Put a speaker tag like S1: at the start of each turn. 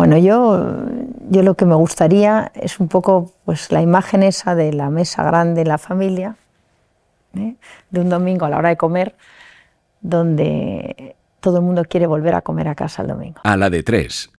S1: Bueno, yo, yo lo que me gustaría es un poco pues, la imagen esa de la mesa grande en la familia, ¿eh? de un domingo a la hora de comer, donde todo el mundo quiere volver a comer a casa el domingo.
S2: A la de tres.